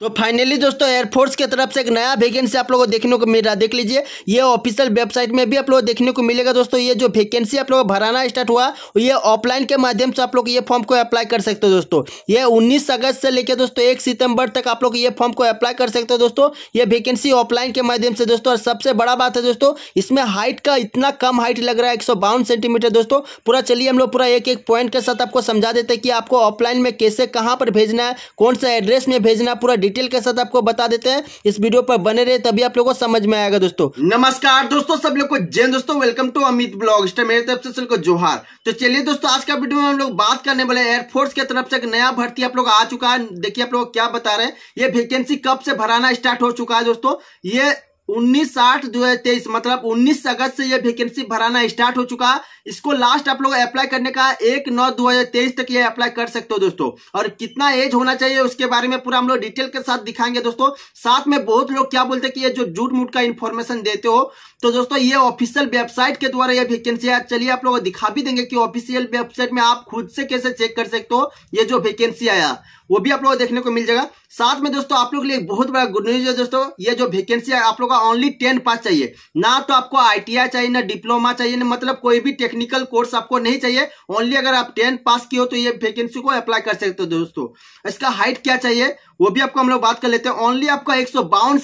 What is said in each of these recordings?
तो फाइनली दोस्तों एयरफोर्स की तरफ से एक नया वैकेंसी आप लोगों को देखने को मिल रहा है देख लीजिए ये ऑफिशियल वेबसाइट में भी आप लोगों को देखने को मिलेगा दोस्तों ये जो वैकेंसी आप लोगों को भराना स्टार्ट हुआ ये ऑफलाइन के माध्यम से आप लोग ये फॉर्म को अप्लाई कर सकते हो दोस्तों ये 19 अगस्त से लेकर दोस्तों एक सितंबर तक आप लोग ये फॉर्म को अप्लाई कर सकते हो दोस्तों ये वैकेंसी ऑफलाइन के माध्यम से दोस्तों और सबसे बड़ा बात है दोस्तों इसमें हाइट का इतना कम हाइट लग रहा है एक सेंटीमीटर दोस्तों पूरा चलिए हम लोग पूरा एक एक पॉइंट के साथ आपको समझा देते हैं कि आपको ऑफलाइन में कैसे कहाँ पर भेजना है कौन सा एड्रेस में भेजना पूरा डिटेल के साथ आपको बता देते हैं इस वीडियो पर बने रहे तभी आप लोगों को समझ में आएगा दोस्तों नमस्कार दोस्तों सब लोग को जय दोस्तों वेलकम टू अमित ब्लॉग मेरे तरफ से सबको जोहार तो चलिए दोस्तों आज का वीडियो में हम लोग बात करने वाले एयरफोर्स की तरफ से नया भर्ती आप लोग आ चुका है देखिए आप लोग क्या बता रहे हैं ये वेकेंसी कब से भराना स्टार्ट हो चुका है दोस्तों ये उन्नीस आठ दो हजार तेईस मतलब उन्नीस अगस्त से ये वैकेंसी भराना स्टार्ट हो चुका इसको लास्ट आप लोग अप्लाई करने का एक नौ दो हजार तेईस तक ये अप्लाई कर सकते हो दोस्तों और कितना एज होना चाहिए उसके बारे में पूरा हम लोग डिटेल के साथ दिखाएंगे दोस्तों साथ में बहुत लोग क्या बोलते हैं कि ये जो झूठ मूठ का इन्फॉर्मेशन देते हो तो दोस्तों ये ऑफिशियल वेबसाइट के द्वारा ये वैकेंसी आया चलिए आप लोग दिखा भी देंगे कि ऑफिशियल वेबसाइट में आप खुद से कैसे चेक कर सकते हो ये जो वैकेंसी आया वो भी आप लोग देखने को मिल जाएगा साथ में दोस्तों आप लोग के लिए बहुत बड़ा गुड न्यूज है दोस्तों ये जो वैकेंसी है आप लोग का ओनली टेन पास चाहिए ना तो आपको आई चाहिए ना डिप्लोमा चाहिए ना मतलब कोई भी टेक्निकल कोर्स आपको नहीं चाहिए ओनली अगर आप टेन पास किए हो तो ये वैकेंसी को अप्लाई कर सकते हो दोस्तों इसका हाइट क्या चाहिए वो भी आपको हम लोग बात कर लेते हैं ओनली आपका एक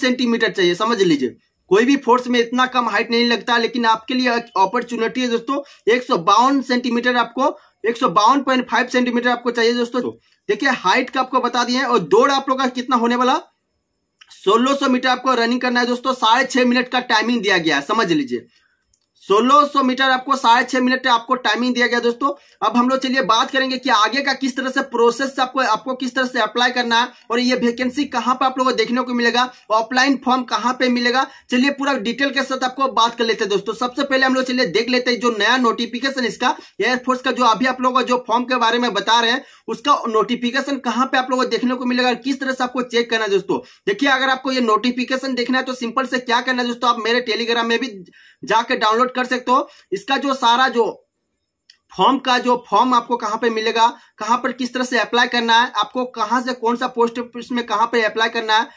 सेंटीमीटर चाहिए समझ लीजिए कोई भी फोर्स में इतना कम हाइट नहीं लगता लेकिन आपके लिए अपॉर्चुनिटी है दोस्तों एक सेंटीमीटर आपको एक सेंटीमीटर आपको चाहिए दोस्तों देखिए हाइट का आपको बता दिए और दौड़ आप लोग का कितना होने वाला 1600 मीटर आपको रनिंग करना है दोस्तों साढ़े छह मिनट का टाइमिंग दिया गया है समझ लीजिए 1600 मीटर आपको साढ़े छह मिनट आपको टाइमिंग दिया गया दोस्तों अब हम लोग चलिए बात करेंगे कि आगे का किस तरह से प्रोसेस आपको आपको किस तरह से अप्लाई करना है और ये वैकेंसी कहाँ पे आप लोगों को देखने को मिलेगा ऑफलाइन फॉर्म कहाँ पे मिलेगा चलिए पूरा डिटेल के साथ आपको बात कर लेते हैं दोस्तों सबसे पहले हम लोग चलिए देख लेते हैं जो नया नोटिफिकेशन इसका एयरफोर्स का जो अभी आप लोगों का जो फॉर्म के बारे में बता रहे हैं उसका नोटिफिकेशन कहाँ पे आप लोगों को देखने को मिलेगा किस तरह से आपको चेक करना है दोस्तों देखिए अगर आपको ये नोटिफिकेशन देखना है तो सिंपल से क्या करना है दोस्तों आप मेरे टेलीग्राम में भी जाके डाउनलोड कर सकते हो इसका जो सारा जो फॉर्म का जो फॉर्म आपको कहाँ पे मिलेगा कहाँ पर किस तरह से अप्लाई करना है आपको कहाँ से कौन सा पोस्ट ऑफिस में कहाँ पे अप्लाई करना है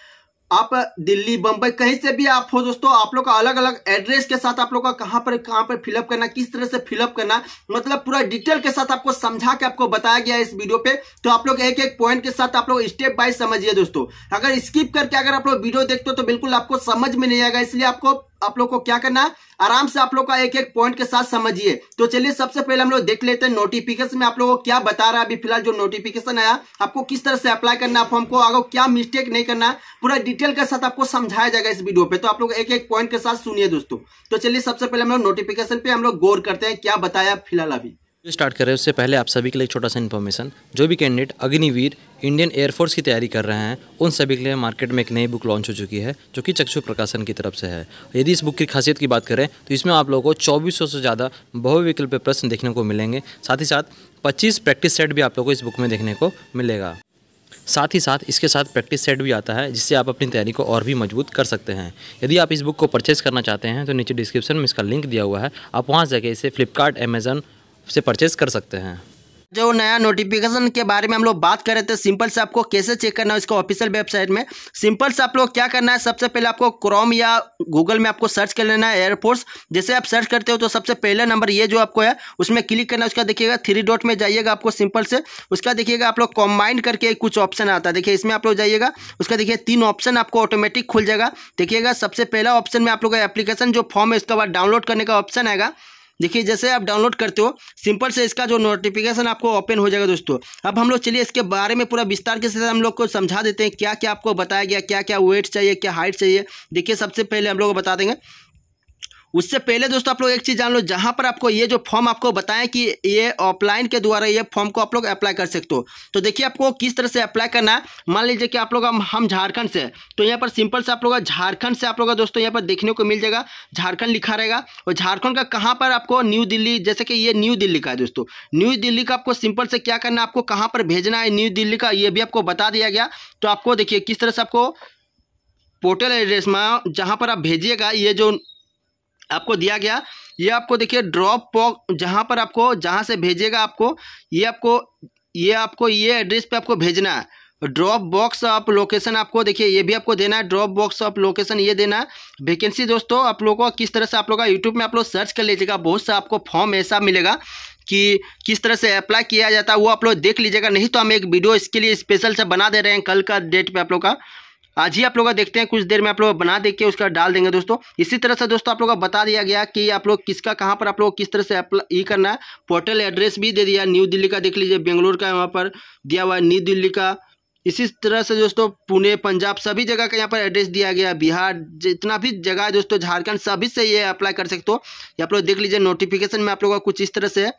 आप दिल्ली बम्बई कहीं से भी आप हो दोस्तों आप लोग का अलग अलग एड्रेस के साथ आप लोग का कहाँ पर कहाँ पर फिलअप करना किस तरह से फिलअप करना मतलब पूरा डिटेल के साथ आपको समझा के आपको बताया गया है इस वीडियो पे तो आप लोग एक एक पॉइंट के साथ आप लोग स्टेप बाय समझिए दोस्तों अगर स्किप करके अगर आप लोग वीडियो देखते हो तो बिल्कुल आपको समझ में नहीं आएगा इसलिए आपको आप लोग को क्या करना है आराम से आप लोग का एक एक पॉइंट के साथ समझिए तो चलिए सबसे पहले हम लोग देख लेते हैं नोटिफिकेशन में आप लोगों को क्या बता रहा है अभी फिलहाल जो नोटिफिकेशन आया आपको किस तरह से अप्लाई करना है फॉर्म को आगे क्या मिस्टेक नहीं करना है पूरा डिटेल के साथ आपको समझाया जाएगा इस वीडियो पे तो आप लोग एक एक पॉइंट के साथ सुनिए दोस्तों तो चलिए सबसे पहले हम लोग नोटिफिकेशन पे हम लोग गौर करते हैं क्या बताया फिलहाल अभी जो स्टार्ट कर रहे हैं उससे पहले आप सभी के लिए छोटा सा इन्फॉर्मेशन जो भी कैंडिडेट अग्निवीर इंडियन एयरफोर्स की तैयारी कर रहे हैं उन सभी के लिए मार्केट में एक नई बुक लॉन्च हो चुकी है जो कि चक्षु प्रकाशन की तरफ से है यदि इस बुक की खासियत की बात करें तो इसमें आप लोगों को चौबीस से ज़्यादा बहुविकल्प प्रश्न देखने को मिलेंगे साथ ही साथ पच्चीस प्रैक्टिस सेट भी आप लोग को इस बुक में देखने को मिलेगा साथ ही साथ इसके साथ प्रैक्टिस सेट भी आता है जिससे आप अपनी तैयारी को और भी मजबूत कर सकते हैं यदि आप इस बुक को परचेज़ करना चाहते हैं तो नीचे डिस्क्रिप्शन में इसका लिंक दिया हुआ है आप वहाँ जाके इसे फ्लिपकार्ट अमेज़न से परचेज़ कर सकते हैं जो नया नोटिफिकेशन के बारे में हम लोग बात कर रहे थे सिंपल से आपको कैसे चेक करना है इसको ऑफिशियल वेबसाइट में सिंपल से आप लोग क्या करना है सबसे पहले आपको क्रोम या गूगल में आपको सर्च कर लेना है एयरफोर्स जैसे आप सर्च करते हो तो सबसे पहला नंबर ये जो आपको है उसमें क्लिक करना है उसका देखिएगा थ्री डॉट में जाइएगा आपको सिंपल से उसका देखिएगा आप लोग कॉम्बाइंड करके कुछ ऑप्शन आता है देखिए इसमें आप लोग जाइएगा उसका देखिए तीन ऑप्शन आपको ऑटोमेटिक खुल जाएगा देखिएगा सबसे पहला ऑप्शन में आप लोग एप्लीकेशन जो फॉर्म है उसके बाद डाउनलोड करने का ऑप्शन आएगा देखिए जैसे आप डाउनलोड करते हो सिंपल से इसका जो नोटिफिकेशन आपको ओपन हो जाएगा दोस्तों अब हम लोग चलिए इसके बारे में पूरा विस्तार के साथ हम लोग को समझा देते हैं क्या क्या आपको बताया गया क्या क्या वेट चाहिए क्या हाइट चाहिए देखिए सबसे पहले हम लोग को बता देंगे उससे पहले दोस्तों आप लोग एक चीज़ जान लो जहाँ पर आपको ये जो फॉर्म आपको बताएं कि ये ऑफलाइन के द्वारा ये फॉर्म को आप लोग अप्लाई कर सकते हो तो देखिए आपको किस तरह से अप्लाई करना है मान लीजिए कि आप लोग हम झारखंड से तो यहाँ पर सिंपल से आप लोग झारखंड से आप लोग दोस्तों यहाँ पर देखने को मिल जाएगा झारखंड लिखा रहेगा और झारखंड का कहाँ पर आपको न्यू दिल्ली जैसे कि ये न्यू दिल्ली का है दोस्तों न्यू दिल्ली का आपको सिंपल से क्या करना है आपको कहाँ पर भेजना है न्यू दिल्ली का ये भी आपको बता दिया गया तो आपको देखिए किस तरह से आपको पोर्टल एड्रेस में जहाँ पर आप भेजिएगा ये जो आपको दिया गया ये आपको देखिए ड्रॉप बॉक्स जहाँ पर आपको जहाँ से भेजेगा आपको ये आपको ये आपको ये एड्रेस पे आपको भेजना है ड्रॉप बॉक्स आप लोकेशन आपको देखिए ये भी आपको देना है ड्रॉप बॉक्स आप लोकेशन ये देना है वैकेंसी दोस्तों आप लोगों को किस तरह से आप लोग का यूट्यूब में आप लोग सर्च कर लीजिएगा बहुत सा आपको फॉर्म ऐसा मिलेगा कि किस तरह से अप्लाई किया जाता है वो आप लोग देख लीजिएगा नहीं तो हम एक वीडियो इसके लिए स्पेशल से बना दे रहे हैं कल का डेट पर आप लोग का आज ही आप लोग देखते हैं कुछ देर में आप लोग बना देख के उसका डाल देंगे दोस्तों इसी तरह से दोस्तों आप लोग का बता दिया गया कि आप लोग किसका कहाँ पर आप लोग किस तरह से ई करना है पोर्टल एड्रेस भी दे दिया न्यू दिल्ली का देख लीजिए बेंगलोर का यहाँ पर दिया हुआ है न्यू दिल्ली का इसी तरह से दोस्तों पुणे पंजाब सभी जगह का यहाँ पर एड्रेस दिया गया बिहार जितना भी जगह है दोस्तों झारखंड सभी से ये अप्लाई कर सकते हो आप लोग देख लीजिए नोटिफिकेशन में आप लोग का कुछ इस तरह से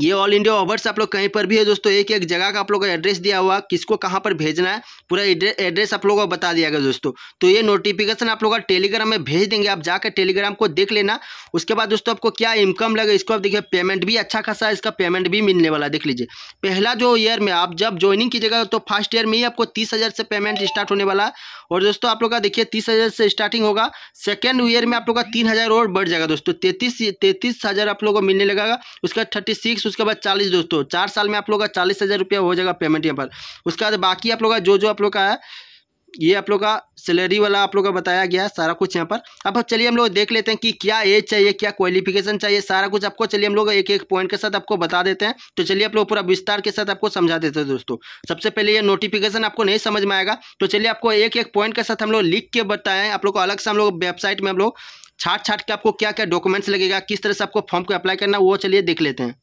ये ऑल इंडिया ऑफर्स आप लोग कहीं पर भी है दोस्तों एक एक जगह का आप लोग का एड्रेस दिया हुआ किसको कहाँ पर भेजना है पूरा एड्रेस आप लोगों को बता दिया गया दोस्तों तो ये नोटिफिकेशन आप लोग का टेलीग्राम में भेज देंगे आप जाकर टेलीग्राम को देख लेना उसके बाद दोस्तों आपको क्या इनकम लगे इसको आप देखिए पेमेंट भी अच्छा खासा इसका पेमेंट भी मिलने वाला देख लीजिए पहला जो ईयर में आप जब ज्वाइनिंग कीजिएगा तो फर्स्ट ईयर में ही आपको तीस से पेमेंट स्टार्ट होने वाला और दोस्तों आप लोग का देखिए तीस से स्टार्टिंग होगा सेकेंड ईयर में आप लोग का तीन और बढ़ जाएगा दोस्तों तैतीस तैतीस आप लोग को मिलने लगेगा उसका थर्टी उसके बाद चालीस दोस्तों चार साल में आप लोग का चालीस हज़ार रुपया हो जाएगा पेमेंट यहाँ पर उसके बाद बाकी आप लोग का जो जो आप लोग का है ये आप लोग का सैलरी वाला आप लोग का बताया गया है सारा कुछ यहाँ पर अब चलिए हम लोग देख लेते हैं कि क्या एज चाहिए क्या क्वालिफिकेशन चाहिए सारा कुछ आपको चलिए हम लोग एक एक पॉइंट के साथ आपको बता देते हैं तो चलिए आप लोग पूरा विस्तार के साथ आपको समझा देते हैं दोस्तों सबसे पहले ये नोटिफिकेशन आपको नहीं समझ में आएगा तो चलिए आपको एक एक पॉइंट के साथ हम लोग लिख के बताएं आप लोग को अलग से हम लोग वेबसाइट में हम लोग छाट छाट के आपको क्या क्या डॉक्यूमेंट्स लगेगा किस तरह से आपको फॉर्म को अप्लाई करना वो चलिए देख लेते हैं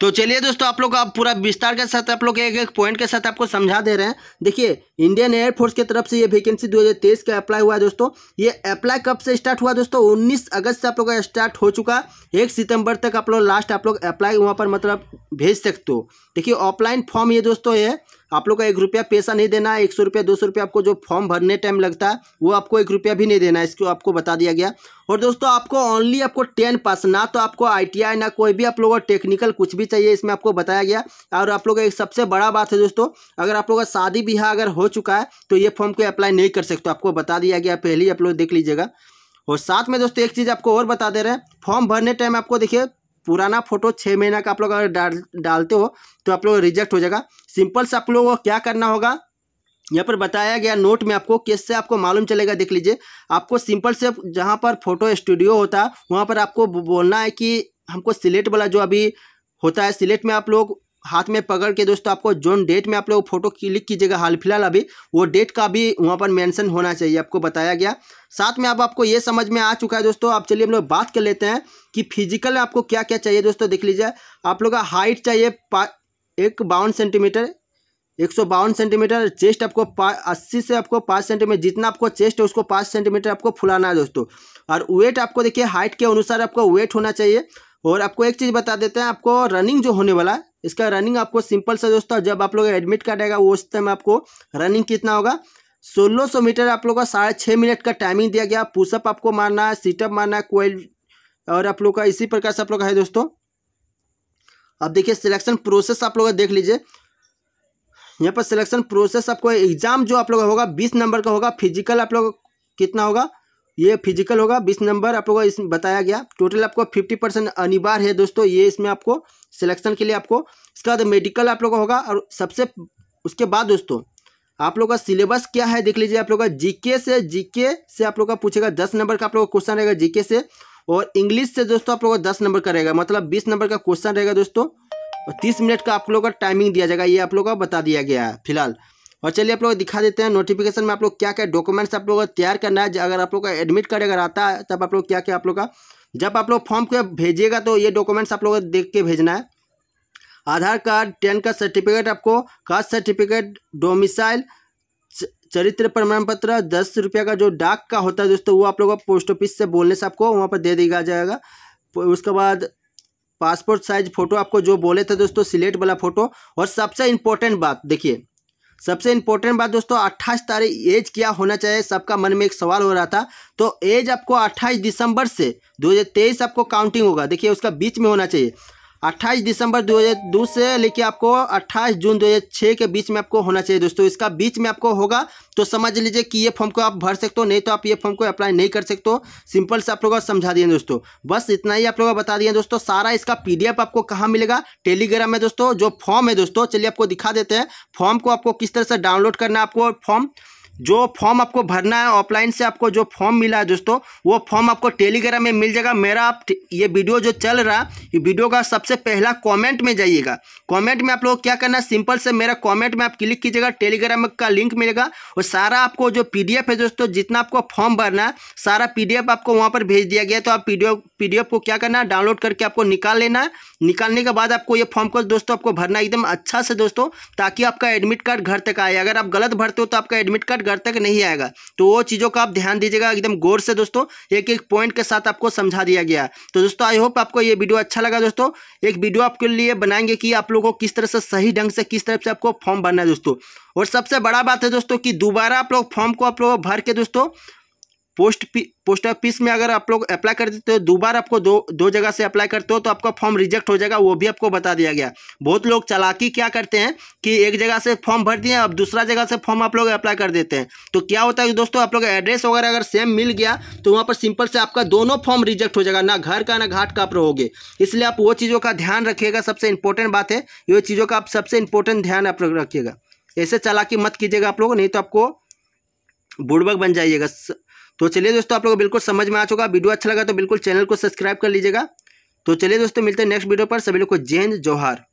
तो चलिए दोस्तों आप लोग आप पूरा विस्तार के साथ आप लोग एक एक पॉइंट के साथ आपको समझा दे रहे हैं देखिए इंडियन एयरफोर्स की तरफ से ये वैकेंसी 2023 का अप्लाई हुआ है दोस्तों ये अप्लाई कब से स्टार्ट हुआ दोस्तों 19 अगस्त से आप लोग का स्टार्ट हो चुका एक सितंबर तक आप लोग लास्ट आप लोग अप्लाई वहाँ पर मतलब भेज सकते हो देखिए ऑफलाइन फॉर्म ये दोस्तों ये आप लोग का एक रुपया पैसा नहीं देना है एक सौ रुपया दो सौ रुपया आपको जो फॉर्म भरने टाइम लगता है वो आपको एक रुपया भी नहीं देना है इसको आपको बता दिया गया और दोस्तों आपको ओनली आपको टेन पास ना तो आपको आईटीआई ना कोई भी आप लोगों को टेक्निकल कुछ भी चाहिए इसमें आपको बताया गया और आप लोग का एक सबसे बड़ा बात है दोस्तों अगर आप लोग का शादी ब्याह अगर हो चुका है तो ये फॉर्म को अप्लाई नहीं कर सकते आपको बता दिया गया पहले ही आप लोग देख लीजिएगा और साथ में दोस्तों एक चीज़ आपको और बता दे रहे हैं फॉर्म भरने टाइम आपको देखिए पुराना फोटो छः महीना का आप लोग अगर डाल डालते हो तो आप लोग रिजेक्ट हो जाएगा सिंपल से आप लोगों को क्या करना होगा यहाँ पर बताया गया नोट में आपको कैसे आपको मालूम चलेगा देख लीजिए आपको सिंपल से जहाँ पर फोटो स्टूडियो होता है वहाँ पर आपको बोलना है कि हमको सिलेट वाला जो अभी होता है सिलेट में आप लोग हाथ में पकड़ के दोस्तों आपको जोन डेट में आप लोग फोटो क्लिक कीजिएगा हाल फिलहाल अभी वो डेट का भी वहाँ पर मेंशन होना चाहिए आपको बताया गया साथ में अब आपको ये समझ में आ चुका है दोस्तों आप चलिए हम लोग बात कर लेते हैं कि फिजिकल में आपको क्या क्या चाहिए दोस्तों देख लीजिए आप लोग का हाइट चाहिए एक बावन सेंटीमीटर एक सौ बावन सेंटीमीटर चेस्ट आपको अस्सी से आपको पाँच सेंटीमीटर जितना आपको चेस्ट है उसको पाँच सेंटीमीटर आपको फुलाना है दोस्तों और वेट आपको देखिए हाइट के अनुसार आपको वेट होना चाहिए और आपको एक चीज़ बता देते हैं आपको रनिंग जो होने वाला है इसका रनिंग आपको सिंपल सा दोस्तों जब आप लोग एडमिट कार्ड आएगा उस टाइम आपको रनिंग कितना होगा 1600 मीटर आप लोग का साढ़े छः मिनट का टाइमिंग दिया गया पुशअप आपको मारना है सीटअप मारना है कोई और आप लोग का इसी प्रकार से आप लोग का है दोस्तों अब देखिए सिलेक्शन प्रोसेस आप लोग देख लीजिए यहाँ पर सिलेक्शन प्रोसेस आपको एग्जाम जो आप लोग होगा बीस नंबर का होगा फिजिकल आप लोग कितना होगा ये फिजिकल होगा बीस नंबर आप लोग इस बताया गया टोटल आपको फिफ्टी परसेंट अनिवार्य है दोस्तों ये इसमें आपको सिलेक्शन के लिए आपको इसके बाद मेडिकल आप लोग होगा और सबसे उसके बाद दोस्तों आप लोग का सिलेबस क्या है देख लीजिए आप लोग का जीके से जीके से आप लोग का पूछेगा दस नंबर का आप लोग का क्वेश्चन रहेगा जीके से और इंग्लिश से दोस्तों आप लोग का दस नंबर का रहेगा मतलब बीस नंबर का क्वेश्चन रहेगा दोस्तों और तीस मिनट का आप लोग का टाइमिंग दिया जाएगा ये आप लोग का बता दिया गया है फिलहाल और चलिए आप लोग दिखा देते हैं नोटिफिकेशन में आप लोग क्या क्या डॉक्यूमेंट्स आप लोग का तैयार करना है अगर आप लोग का एडमिट कार्ड अगर आता है तब आप लोग क्या क्या आप लोग का जब आप लोग फॉर्म को भेजिएगा तो ये डॉक्यूमेंट्स आप लोग देख के भेजना है आधार कार्ड टेन का सर्टिफिकेट आपको कास्ट सर्टिफिकेट डोमिसाइल चरित्र प्रमाण पत्र दस रुपये का जो डाक का होता है दोस्तों वो आप लोगों को पोस्ट ऑफिस से बोलने से आपको वहाँ पर दे दिया जाएगा उसके बाद पासपोर्ट साइज फ़ोटो आपको जो बोले थे दोस्तों सिलेट वाला फ़ोटो और सबसे इम्पोर्टेंट बात देखिए सबसे इम्पोर्टेंट बात दोस्तों अट्ठाईस तारीख एज क्या होना चाहिए सबका मन में एक सवाल हो रहा था तो एज आपको अट्ठाईस दिसंबर से दो आपको काउंटिंग होगा देखिए उसका बीच में होना चाहिए अट्ठाईस दिसंबर 2002 से लेके आपको 28 जून 2006 के बीच में आपको होना चाहिए दोस्तों इसका बीच में आपको होगा तो समझ लीजिए कि ये फॉर्म को आप भर सकते हो नहीं तो आप ये फॉर्म को अप्लाई नहीं कर सकते हो सिंपल से आप लोगों को समझा दिए दोस्तों बस इतना ही आप लोगों को बता दिए दोस्तों सारा इसका पीडीएफ आपको कहाँ मिलेगा टेलीग्राम है दोस्तों जो फॉर्म है दोस्तों चलिए आपको दिखा देते हैं फॉर्म को आपको किस तरह से डाउनलोड करना है आपको फॉर्म जो फॉर्म आपको भरना है ऑफलाइन से आपको जो फॉर्म मिला है दोस्तों वो फॉर्म आपको टेलीग्राम में मिल जाएगा मेरा आप ये वीडियो जो चल रहा ये वीडियो का सबसे पहला कमेंट में जाइएगा कमेंट में आप लोग क्या करना है सिंपल से मेरा कमेंट में आप क्लिक कीजिएगा टेलीग्राम का लिंक मिलेगा और सारा आपको जो पी है दोस्तों जितना आपको फॉर्म भरना है सारा पी आपको वहाँ पर भेज दिया गया तो आप पी डी को क्या करना है डाउनलोड करके आपको निकाल लेना है निकालने के बाद आपको ये फॉर्म को दोस्तों आपको भरना एकदम अच्छा से दोस्तों ताकि आपका एडमिट कार्ड घर तक आए अगर आप गलत भरते हो तो आपका एडमिट कार्ड घर तक नहीं आएगा तो वो चीज़ों का आप ध्यान दीजिएगा एकदम गौर से दोस्तों एक एक पॉइंट के साथ आपको समझा दिया गया तो दोस्तों आई होप आपको ये वीडियो अच्छा लगा दोस्तों एक वीडियो आपके लिए बनाएंगे कि आप लोगों को किस तरह से सही ढंग से किस तरह से आपको फॉर्म भरना है दोस्तों और सबसे बड़ा बात है दोस्तों कि दोबारा आप लोग फॉर्म को आप लोग भर के दोस्तों पोस्ट पोस्ट ऑफिस में अगर आप लोग अप्लाई कर देते हो दो बार आपको दो दो जगह से अप्लाई करते हो तो आपका फॉर्म रिजेक्ट हो जाएगा वो भी आपको बता दिया गया बहुत लोग चालाकी क्या करते हैं कि एक जगह से फॉर्म भर दिए अब दूसरा जगह से फॉर्म आप लोग अप्लाई कर देते हैं तो क्या होता है दोस्तों आप लोग एड्रेस वगैरह अगर सेम मिल गया तो वहाँ पर सिंपल से आपका दोनों फॉर्म रिजेक्ट हो जाएगा ना घर का ना घाट का आप रहोगे इसलिए आप वो चीज़ों का ध्यान रखिएगा सबसे इंपॉर्टेंट बात है ये चीज़ों का आप सबसे इंपॉर्टेंट ध्यान आप लोग रखिएगा ऐसे चालाकी मत कीजिएगा आप लोग नहीं तो आपको बुड़बक बन जाइएगा तो चलिए दोस्तों आप लोग बिल्कुल समझ में आ चुका वीडियो अच्छा लगा तो बिल्कुल चैनल को सब्सक्राइब कर लीजिएगा तो चलिए दोस्तों मिलते हैं नेक्स्ट वीडियो पर सभी लोग को जय हिंद